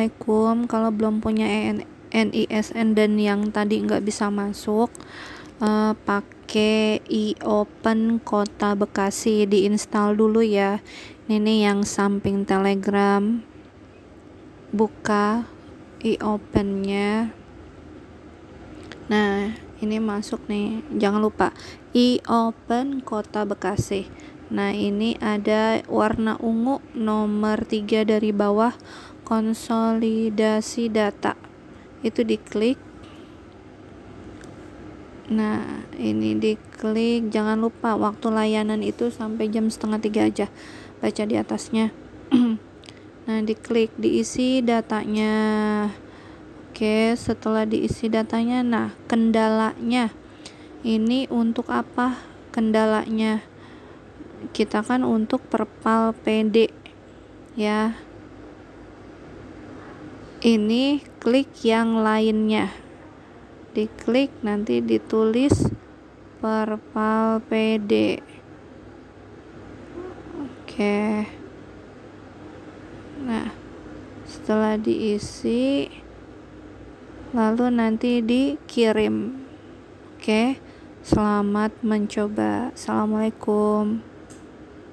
Assalamualaikum. Kalau belum punya NISN dan yang tadi nggak bisa masuk, uh, pakai iopen kota Bekasi diinstal dulu ya. Ini yang samping Telegram. Buka iopennya. Nah, ini masuk nih. Jangan lupa iopen kota Bekasi. Nah, ini ada warna ungu nomor 3 dari bawah konsolidasi data itu diklik nah ini diklik jangan lupa waktu layanan itu sampai jam setengah tiga aja baca di atasnya nah diklik diisi datanya oke setelah diisi datanya nah kendalanya ini untuk apa kendalanya kita kan untuk perpal PD ya ini klik yang lainnya diklik nanti ditulis perpal PD oke nah setelah diisi lalu nanti dikirim oke selamat mencoba assalamualaikum